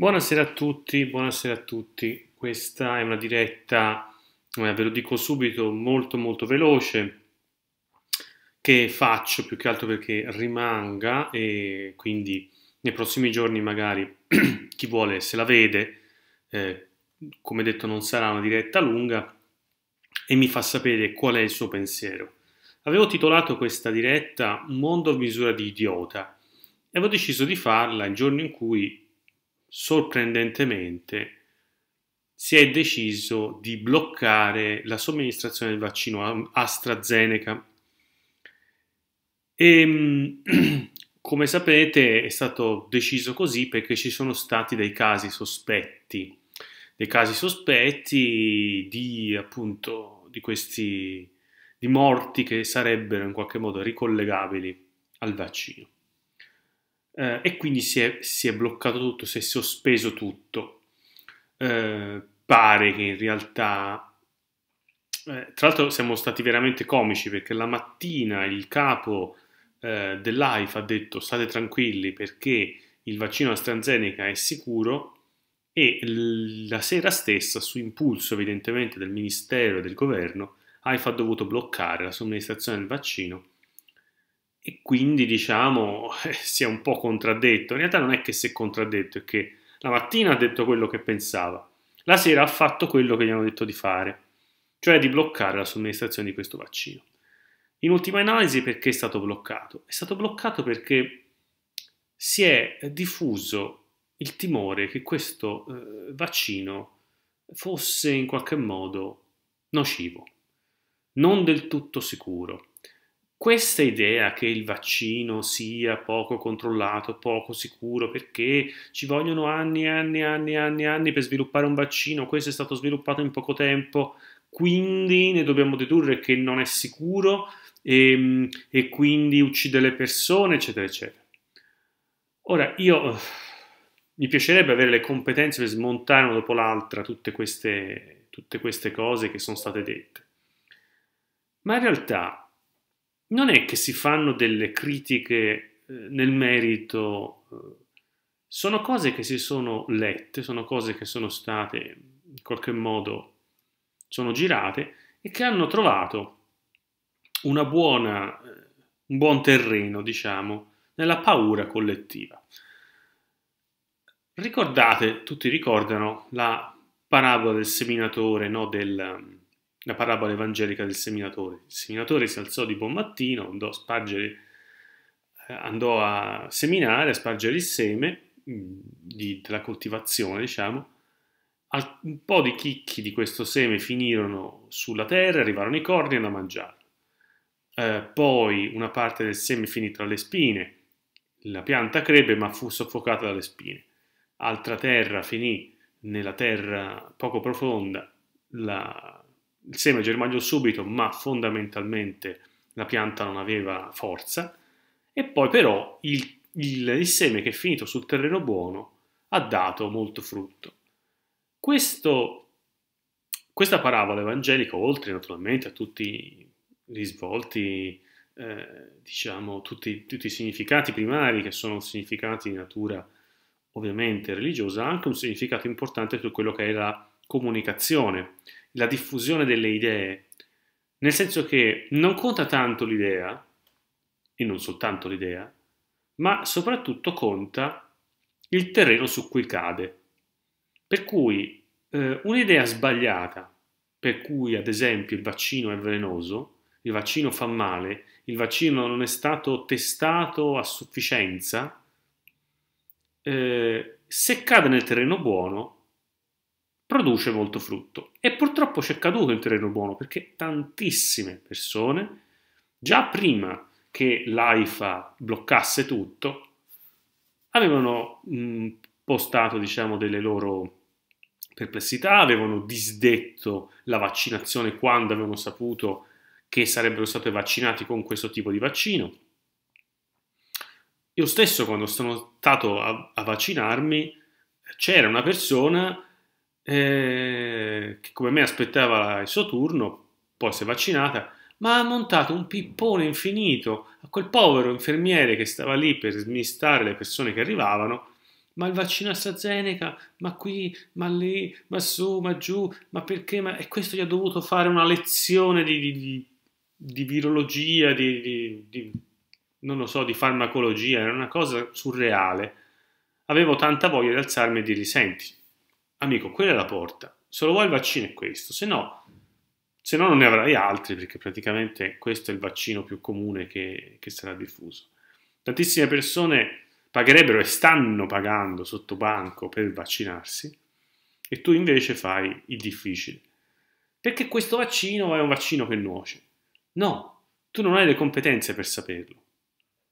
Buonasera a tutti, buonasera a tutti. Questa è una diretta, eh, ve lo dico subito, molto molto veloce che faccio più che altro perché rimanga e quindi nei prossimi giorni magari chi vuole se la vede, eh, come detto non sarà una diretta lunga e mi fa sapere qual è il suo pensiero. Avevo titolato questa diretta mondo a misura di idiota e avevo deciso di farla il giorno in cui sorprendentemente si è deciso di bloccare la somministrazione del vaccino AstraZeneca. E, ehm, come sapete è stato deciso così perché ci sono stati dei casi sospetti, dei casi sospetti di appunto di questi di morti che sarebbero in qualche modo ricollegabili al vaccino eh, e quindi si è, si è, bloccato tutto, si è sospeso tutto. Eh, pare che in realtà, eh, tra l'altro siamo stati veramente comici perché la mattina il capo eh, dell'AIFA ha detto state tranquilli perché il vaccino AstraZeneca è sicuro e la sera stessa, su impulso evidentemente del Ministero e del Governo, AIFA ha dovuto bloccare la somministrazione del vaccino e quindi diciamo si è un po' contraddetto. In realtà non è che si è contraddetto, è che la mattina ha detto quello che pensava, la sera ha fatto quello che gli hanno detto di fare, cioè di bloccare la somministrazione di questo vaccino. In ultima analisi perché è stato bloccato? È stato bloccato perché si è diffuso il timore che questo eh, vaccino fosse in qualche modo nocivo, non del tutto sicuro questa idea che il vaccino sia poco controllato, poco sicuro, perché ci vogliono anni e anni e anni e anni, anni per sviluppare un vaccino, questo è stato sviluppato in poco tempo, quindi ne dobbiamo dedurre che non è sicuro e, ehm, e quindi uccide le persone, eccetera, eccetera. Ora, io mi piacerebbe avere le competenze per smontare una dopo l'altra tutte queste, tutte queste cose che sono state dette, ma in realtà non è che si fanno delle critiche eh, nel merito, eh. sono cose che si sono lette, sono cose che sono state in qualche modo, sono girate e che hanno trovato una buona, eh, un buon terreno, diciamo, nella paura collettiva. Ricordate, tutti ricordano la parabola del seminatore, no? del, la parabola evangelica del seminatore. Il seminatore si alzò di buon mattino, andò a spargere, eh, andò a seminare, a spargere il seme mm, di, della coltivazione, diciamo. Al, un po' di chicchi di questo seme finirono sulla terra, arrivarono i corni e hanno mangiato. Eh, poi una parte del seme finì tra le spine, la pianta crebbe ma fu soffocata dalle spine. Altra terra finì nella terra poco profonda, la, il seme germogliò subito, ma fondamentalmente la pianta non aveva forza, e poi però il, il, il seme che è finito sul terreno buono ha dato molto frutto. Questo, questa parabola evangelica, oltre naturalmente a tutti i risvolti, eh, diciamo, tutti, tutti, i significati primari che sono significati di natura ovviamente religiosa, ha anche un significato importante su quello che è la comunicazione la diffusione delle idee, nel senso che non conta tanto l'idea, e non soltanto l'idea, ma soprattutto conta il terreno su cui cade. Per cui eh, un'idea sbagliata, per cui ad esempio il vaccino è velenoso, il vaccino fa male, il vaccino non è stato testato a sufficienza, eh, se cade nel terreno buono produce molto frutto. E purtroppo c'è caduto in terreno buono perché tantissime persone, già prima che l'AIFA bloccasse tutto, avevano mh, mm, postato diciamo, delle loro perplessità, avevano disdetto la vaccinazione quando avevano saputo che sarebbero stati vaccinati con questo tipo di vaccino. Io stesso quando sono stato a, a vaccinarmi c'era una persona eh, che come me aspettava il suo turno, poi si è vaccinata, ma ha montato un pippone infinito a quel povero infermiere che stava lì per smistare le persone che arrivavano. Ma il vaccino AstraZeneca, ma qui, ma lì, ma su, ma giù, ma perché? Ma... E questo gli ha dovuto fare una lezione di, di, di, di virologia, di, non lo so, di farmacologia, era una cosa surreale. Avevo tanta voglia di alzarmi e di Senti, amico, quella è la porta, se lo vuoi il vaccino è questo, se no, se no non ne avrai altri perché praticamente questo è il vaccino più comune che, che sarà diffuso. Tantissime persone pagherebbero e stanno pagando sotto banco per vaccinarsi e tu invece fai il difficile. Perché questo vaccino è un vaccino che nuoce. No, tu non hai le competenze per saperlo.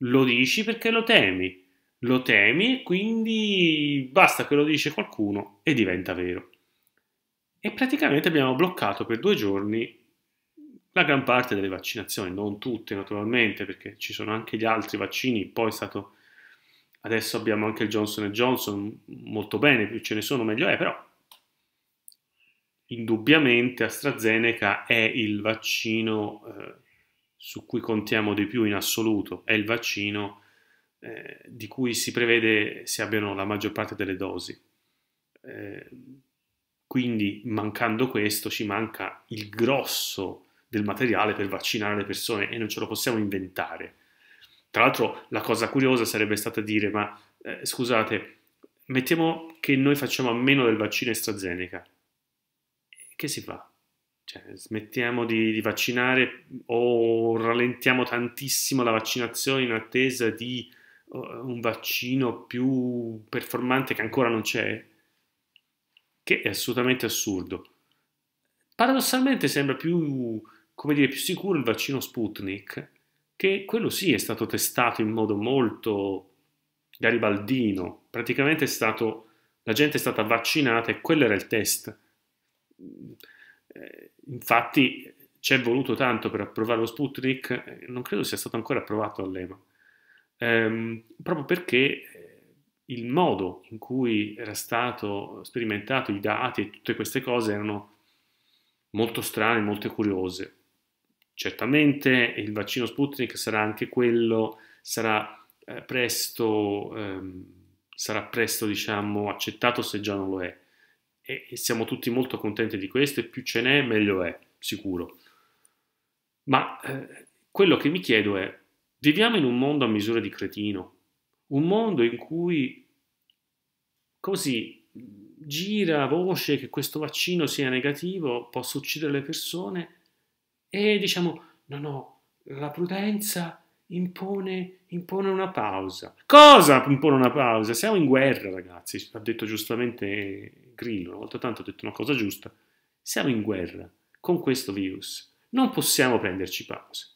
Lo dici perché lo temi, lo temi e quindi basta che lo dice qualcuno e diventa vero. E praticamente abbiamo bloccato per due giorni la gran parte delle vaccinazioni, non tutte naturalmente, perché ci sono anche gli altri vaccini, poi è stato... Adesso abbiamo anche il Johnson Johnson, molto bene, più ce ne sono meglio è, però indubbiamente AstraZeneca è il vaccino eh, su cui contiamo di più in assoluto, è il vaccino eh, di cui si prevede si abbiano la maggior parte delle dosi. Eh, quindi mancando questo ci manca il grosso del materiale per vaccinare le persone e non ce lo possiamo inventare. Tra l'altro la cosa curiosa sarebbe stata dire ma eh, scusate, mettiamo che noi facciamo a meno del vaccino AstraZeneca. Che si fa? Cioè, smettiamo di, di, vaccinare o rallentiamo tantissimo la vaccinazione in attesa di un vaccino più performante che ancora non c'è, che è assolutamente assurdo. Paradossalmente sembra più, come dire, più sicuro il vaccino Sputnik, che quello sì è stato testato in modo molto garibaldino, praticamente è stato, la gente è stata vaccinata e quello era il test. Eh, infatti ci è voluto tanto per approvare lo Sputnik, eh, non credo sia stato ancora approvato all'EMA ehm, proprio perché eh, il modo in cui era stato sperimentato i dati e tutte queste cose erano molto strane, molto curiose. Certamente il vaccino Sputnik sarà anche quello, sarà eh, presto, ehm, sarà presto diciamo, accettato se già non lo è. E, e siamo tutti molto contenti di questo e più ce n'è meglio è, sicuro. Ma eh, quello che mi chiedo è Viviamo in un mondo a misura di cretino, un mondo in cui così gira voce che questo vaccino sia negativo, possa uccidere le persone e diciamo no no, la prudenza impone, impone una pausa. Cosa impone una pausa? Siamo in guerra ragazzi, ha detto giustamente Grillo, una volta tanto ha detto una cosa giusta. Siamo in guerra con questo virus, non possiamo prenderci pause.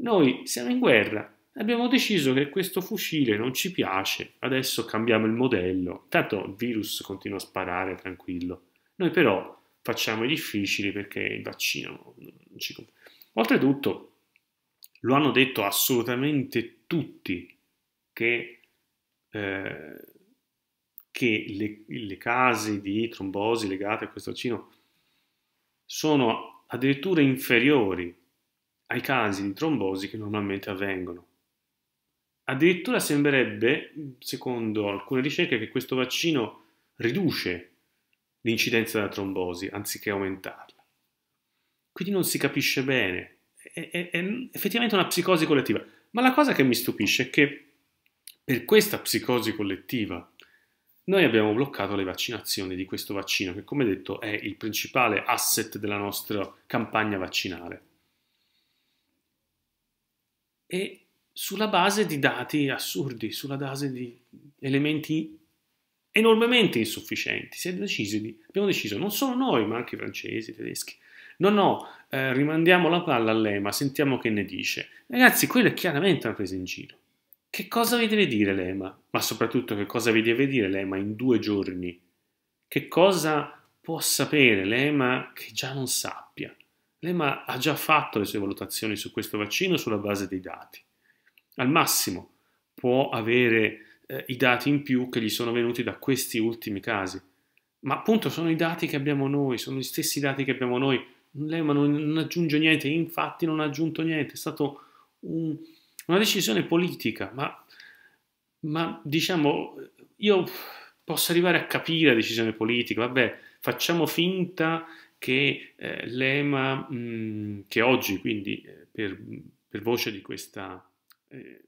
Noi siamo in guerra, abbiamo deciso che questo fucile non ci piace, adesso cambiamo il modello. Tanto il virus continua a sparare tranquillo. Noi però facciamo i difficili perché il vaccino non ci conviene. Oltretutto, lo hanno detto assolutamente tutti che, eh, che le, le casi di trombosi legate a questo vaccino sono addirittura inferiori ai casi di trombosi che normalmente avvengono. Addirittura sembrerebbe, secondo alcune ricerche, che questo vaccino riduce l'incidenza della trombosi anziché aumentarla. Quindi non si capisce bene. È, è, è effettivamente una psicosi collettiva. Ma la cosa che mi stupisce è che per questa psicosi collettiva noi abbiamo bloccato le vaccinazioni di questo vaccino, che come detto è il principale asset della nostra campagna vaccinale e sulla base di dati assurdi, sulla base di elementi enormemente insufficienti. Si è deciso di, abbiamo deciso, non solo noi, ma anche i francesi, i tedeschi, no, no, eh, rimandiamo la palla all'EMA, sentiamo che ne dice. Ragazzi, quello è chiaramente una presa in giro. Che cosa vi deve dire l'EMA? Ma soprattutto che cosa vi deve dire l'EMA in due giorni? Che cosa può sapere l'EMA che già non sappia? L'EMA ha già fatto le sue valutazioni su questo vaccino sulla base dei dati. Al massimo può avere eh, i dati in più che gli sono venuti da questi ultimi casi. Ma appunto sono i dati che abbiamo noi, sono gli stessi dati che abbiamo noi. L'EMA non, non aggiunge niente, infatti non ha aggiunto niente, è stata un, una decisione politica, ma, ma diciamo io posso arrivare a capire la decisione politica, vabbè, facciamo finta che eh, l'EMA, mh, mm, che oggi quindi eh, per, per, voce di questa eh,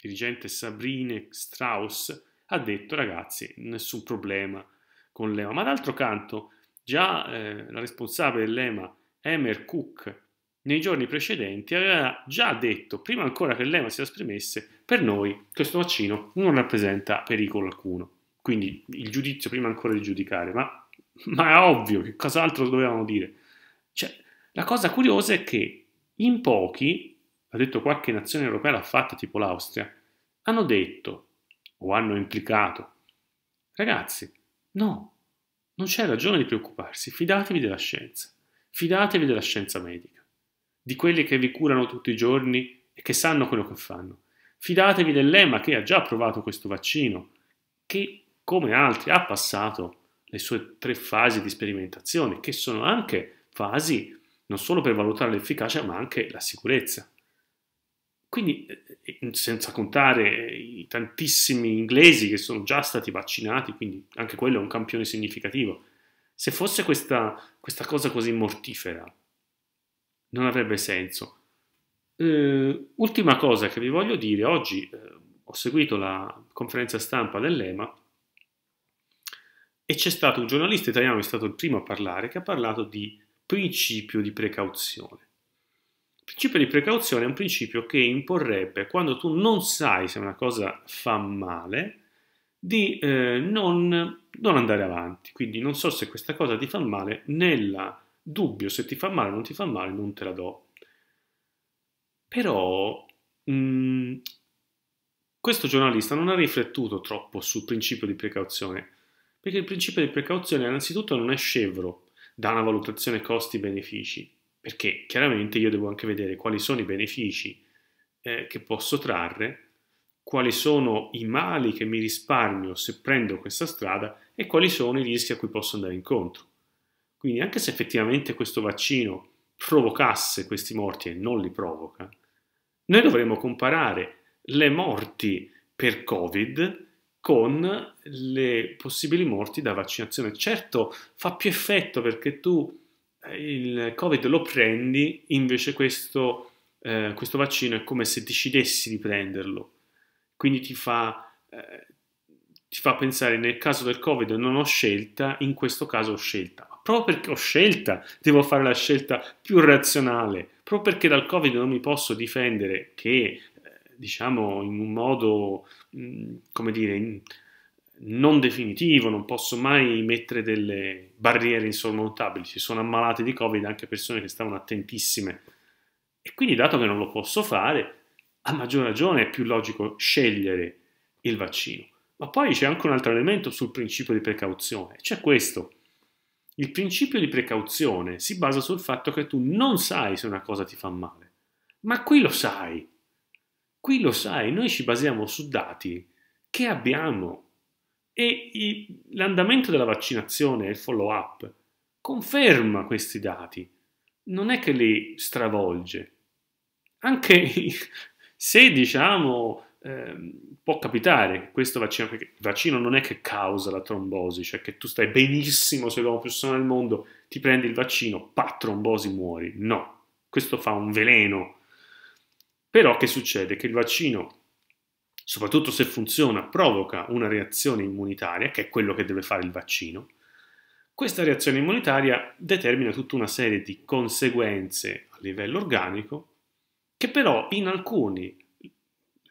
dirigente Sabrine Strauss ha detto ragazzi nessun problema con l'EMA, ma d'altro canto già eh, la responsabile dell'EMA Emer Cook nei giorni precedenti aveva già detto, prima ancora che l'EMA si esprimesse, per noi questo vaccino non rappresenta pericolo alcuno. Quindi il giudizio prima ancora di giudicare, ma Ma è ovvio, che cos'altro dovevano dire? Cioè, la cosa curiosa è che in pochi, ha detto qualche nazione europea l'ha fatta, tipo l'Austria, hanno detto o hanno implicato, ragazzi, no, non c'è ragione di preoccuparsi, fidatevi della scienza, fidatevi della scienza medica, di quelli che vi curano tutti i giorni e che sanno quello che fanno. Fidatevi dell'EMA che ha già approvato questo vaccino, che come altri ha passato le sue tre fasi di sperimentazione, che sono anche fasi non solo per valutare l'efficacia, ma anche la sicurezza. Quindi, eh, eh, senza contare eh, i tantissimi inglesi che sono già stati vaccinati, quindi anche quello è un campione significativo. Se fosse questa, questa cosa così mortifera, non avrebbe senso. Eh, ultima cosa che vi voglio dire, oggi eh, ho seguito la conferenza stampa dell'EMA e c'è stato un giornalista italiano che è stato il primo a parlare, che ha parlato di principio di precauzione. Il principio di precauzione è un principio che imporrebbe, quando tu non sai se una cosa fa male, di eh, non, non andare avanti. Quindi non so se questa cosa ti fa male, nel dubbio se ti fa male o non ti fa male, non te la do. Però mh, mm, questo giornalista non ha riflettuto troppo sul principio di precauzione perché il principio di precauzione innanzitutto non è scevro da una valutazione costi-benefici, perché chiaramente io devo anche vedere quali sono i benefici eh, che posso trarre, quali sono i mali che mi risparmio se prendo questa strada e quali sono i rischi a cui posso andare incontro. Quindi anche se effettivamente questo vaccino provocasse questi morti e non li provoca, noi dovremmo comparare le morti per Covid con le possibili morti da vaccinazione. Certo, fa più effetto perché tu eh, il Covid lo prendi, invece questo, eh, questo vaccino è come se decidessi di prenderlo. Quindi ti fa, eh, ti fa pensare nel caso del Covid non ho scelta, in questo caso ho scelta. Ma proprio perché ho scelta, devo fare la scelta più razionale. Proprio perché dal Covid non mi posso difendere che diciamo, in un modo, mm, come dire, non definitivo, non posso mai mettere delle barriere insormontabili. Ci sono ammalate di Covid anche persone che stavano attentissime. E quindi, dato che non lo posso fare, a maggior ragione è più logico scegliere il vaccino. Ma poi c'è anche un altro elemento sul principio di precauzione, c'è questo. Il principio di precauzione si basa sul fatto che tu non sai se una cosa ti fa male, ma qui lo sai. Qui lo sai, noi ci basiamo su dati che abbiamo e i, l'andamento della vaccinazione e il follow up conferma questi dati, non è che li stravolge. Anche se diciamo eh, può capitare questo vaccino, perché il vaccino non è che causa la trombosi, cioè che tu stai benissimo, sei l'uomo più sano del mondo, ti prendi il vaccino, pa, trombosi, muori. No, questo fa un veleno però che succede? Che il vaccino, soprattutto se funziona, provoca una reazione immunitaria, che è quello che deve fare il vaccino. Questa reazione immunitaria determina tutta una serie di conseguenze a livello organico, che però in alcuni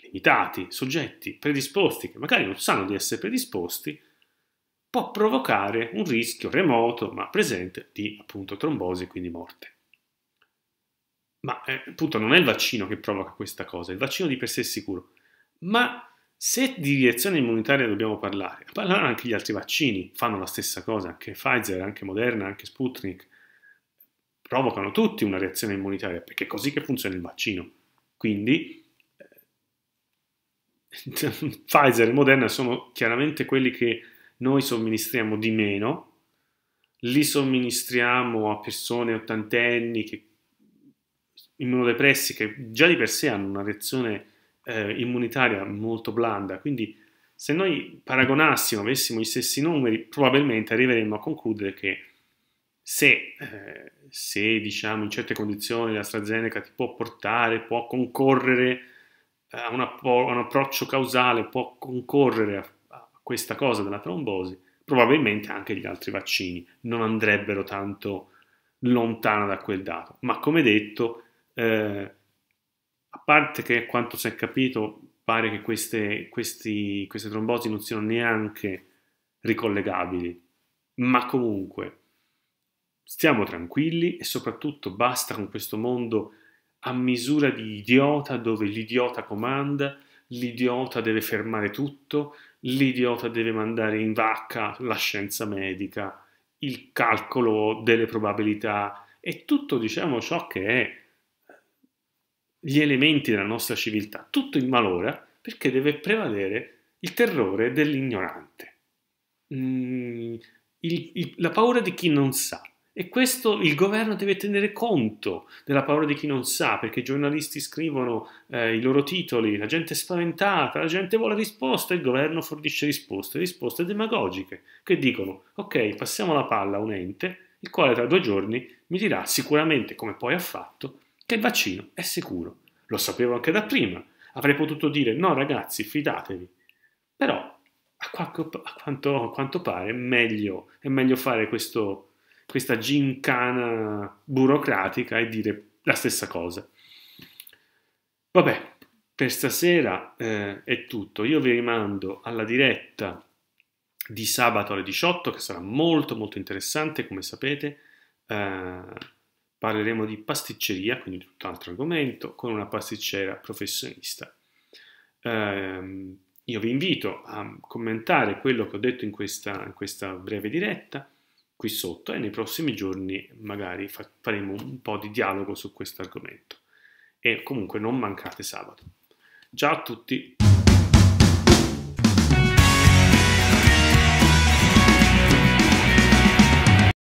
limitati soggetti predisposti, che magari non sanno di essere predisposti, può provocare un rischio remoto ma presente di appunto trombosi e quindi morte. Ma eh, appunto non è il vaccino che provoca questa cosa, il vaccino di per sé è sicuro. Ma se di reazione immunitaria dobbiamo parlare, parlano anche gli altri vaccini fanno la stessa cosa, anche Pfizer, anche Moderna, anche Sputnik, provocano tutti una reazione immunitaria, perché è così che funziona il vaccino. Quindi eh, Pfizer e Moderna sono chiaramente quelli che noi somministriamo di meno, li somministriamo a persone ottantenni che immunodepressi che già di per sé hanno una reazione eh, immunitaria molto blanda, quindi se noi paragonassimo, avessimo gli stessi numeri, probabilmente arriveremmo a concludere che se, eh, se diciamo, in certe condizioni l'AstraZeneca ti può portare, può concorrere eh, a un, un approccio causale, può concorrere a, a questa cosa della trombosi, probabilmente anche gli altri vaccini non andrebbero tanto lontano da quel dato. Ma come detto, eh, a parte che quanto si è capito pare che queste, questi, queste trombosi non siano neanche ricollegabili, ma comunque stiamo tranquilli e soprattutto basta con questo mondo a misura di idiota dove l'idiota comanda, l'idiota deve fermare tutto, l'idiota deve mandare in vacca la scienza medica, il calcolo delle probabilità e tutto diciamo ciò che è gli elementi della nostra civiltà, tutto in malora, perché deve prevalere il terrore dell'ignorante, mm, il, il, la paura di chi non sa. E questo il governo deve tenere conto della paura di chi non sa, perché i giornalisti scrivono eh, i loro titoli, la gente è spaventata, la gente vuole risposte, il governo fornisce risposte, risposte demagogiche, che dicono, ok, passiamo la palla a un ente, il quale tra due giorni mi dirà sicuramente, come poi ha fatto, che il vaccino è sicuro. Lo sapevo anche da prima. Avrei potuto dire no ragazzi, fidatevi. Però a, qualco, a, quanto, a quanto, pare meglio, è meglio fare questo, questa gincana burocratica e dire la stessa cosa. Vabbè, per stasera eh, è tutto. Io vi rimando alla diretta di sabato alle 18 che sarà molto molto interessante come sapete. Eh, Parleremo di pasticceria, quindi tutto altro argomento, con una pasticcera professionista. Eh, io vi invito a commentare quello che ho detto in questa, in questa breve diretta qui sotto e nei prossimi giorni magari faremo un po' di dialogo su questo argomento. E comunque non mancate sabato. Ciao a tutti!